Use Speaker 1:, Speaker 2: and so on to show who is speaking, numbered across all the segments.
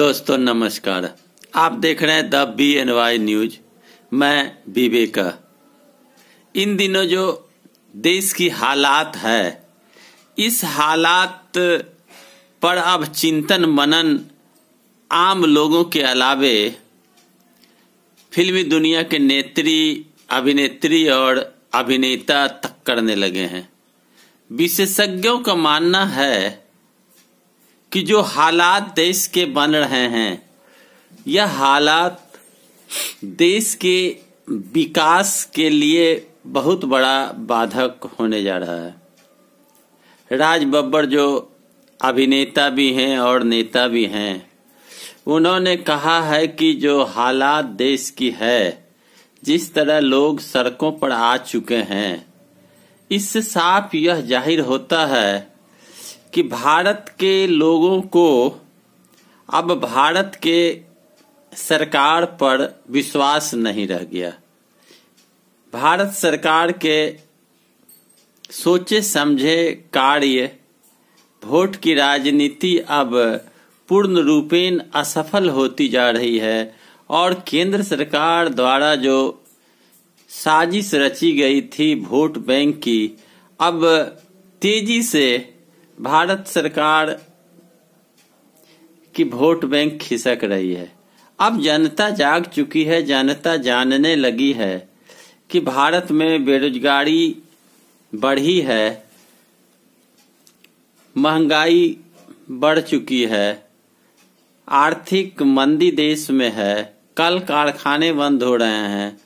Speaker 1: दोस्तों नमस्कार आप देख रहे हैं the B N Y news मैं विवेका इन दिनों जो देश की हालात है इस हालात पर अब चिंतन मनन आम लोगों के अलावे फिल्मी दुनिया के नेत्री अभिनेत्री और अभिनेता तक करने लगे हैं विशेषज्ञों का मानना है कि जो हालात देश के बन रहे हैं यह हालात देश के विकास के लिए बहुत बड़ा बाधक होने जा रहा है राज बब्बर जो अभिनेता भी हैं और नेता भी हैं उन्होंने कहा है कि जो हालात देश की है जिस तरह लोग सड़कों पर आ चुके हैं इससे साफ यह जाहिर होता है कि भारत के लोगों को अब भारत के सरकार पर विश्वास नहीं रह गया भारत सरकार के सोचे समझे कार्य वोट की राजनीति अब पूर्ण रूपेण असफल होती जा रही है और केंद्र सरकार द्वारा जो साजिश रची गई थी वोट बैंक की अब तेजी से भारत सरकार की वोट बैंक खिसक रही है अब जनता जाग चुकी है जनता जानने लगी है कि भारत में बेरोजगारी बढ़ी है महंगाई बढ़ चुकी है आर्थिक मंदी देश में है कल कारखाने बंद हो रहे हैं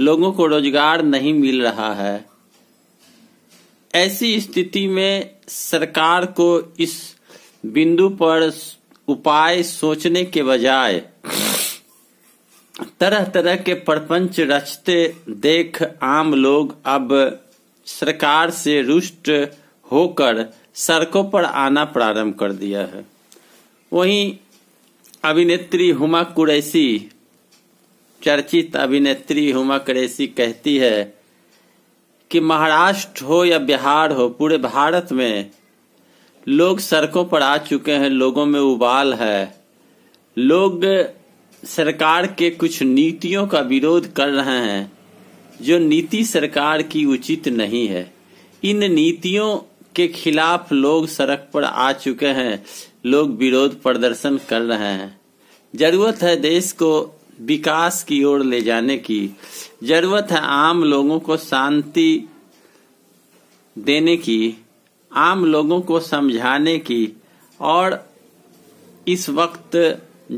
Speaker 1: लोगों को रोजगार नहीं मिल रहा है ऐसी स्थिति में सरकार को इस बिंदु पर उपाय सोचने के बजाय तरह तरह के प्रपंच रचते देख आम लोग अब सरकार से रुष्ट होकर सड़कों पर आना प्रारंभ कर दिया है वहीं अभिनेत्री हुमा कुरैसी चर्चित अभिनेत्री हुमा कुरैसी कहती है कि महाराष्ट्र हो या बिहार हो पूरे भारत में लोग सड़कों पर आ चुके हैं लोगों में उबाल है लोग सरकार के कुछ नीतियों का विरोध कर रहे हैं जो नीति सरकार की उचित नहीं है इन नीतियों के खिलाफ लोग सड़क पर आ चुके हैं लोग विरोध प्रदर्शन कर रहे हैं जरूरत है देश को विकास की ओर ले जाने की जरूरत है आम लोगों को शांति देने की आम लोगों को समझाने की और इस वक्त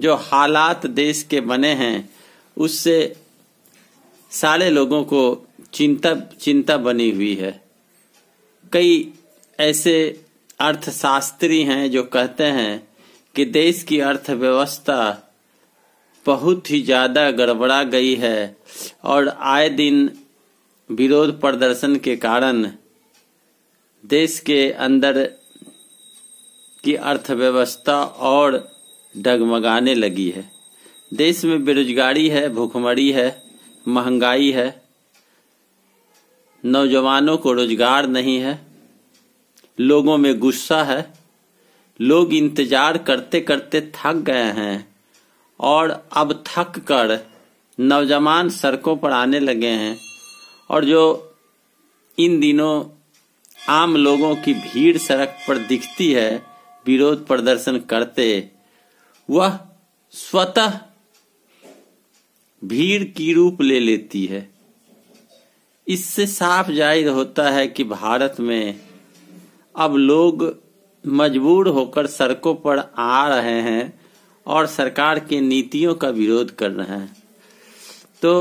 Speaker 1: जो हालात देश के बने हैं उससे सारे लोगों को चिंता चिंता बनी हुई है कई ऐसे अर्थशास्त्री हैं जो कहते हैं कि देश की अर्थव्यवस्था बहुत ही ज़्यादा गड़बड़ा गई है और आए दिन विरोध प्रदर्शन के कारण देश के अंदर की अर्थव्यवस्था और डगमगाने लगी है देश में बेरोजगारी है भूखमरी है महंगाई है नौजवानों को रोजगार नहीं है लोगों में गुस्सा है लोग इंतजार करते करते थक गए हैं और अब थक कर नौजवान सड़कों पर आने लगे हैं और जो इन दिनों आम लोगों की भीड़ सड़क पर दिखती है विरोध प्रदर्शन करते वह स्वतः भीड़ की रूप ले लेती है इससे साफ जाहिर होता है कि भारत में अब लोग मजबूर होकर सड़कों पर आ रहे हैं और सरकार के नीतियों का विरोध कर रहे हैं तो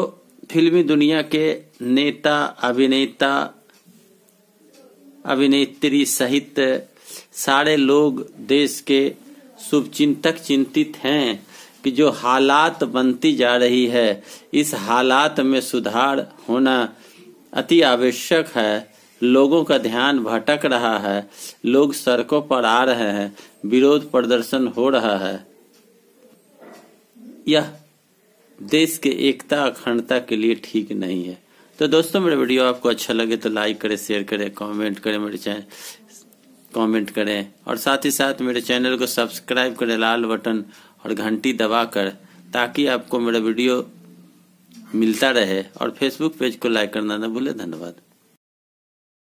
Speaker 1: फिल्मी दुनिया के नेता अभिनेता अभिनेत्री सहित सारे लोग देश के शुभचिंतक चिंतित हैं कि जो हालात बनती जा रही है इस हालात में सुधार होना अति आवश्यक है लोगों का ध्यान भटक रहा है लोग सड़कों पर आ रहे हैं विरोध प्रदर्शन हो रहा है यह देश के एकता अखंडता के लिए ठीक नहीं है तो दोस्तों मेरे वीडियो आपको अच्छा लगे तो लाइक करें शेयर करें कमेंट करें मेरे चैनल कमेंट करें और साथ ही साथ मेरे चैनल को सब्सक्राइब करें लाल बटन और घंटी दबा कर ताकि आपको मेरा वीडियो मिलता रहे और फेसबुक पेज को लाइक करना ना भूले धन्यवाद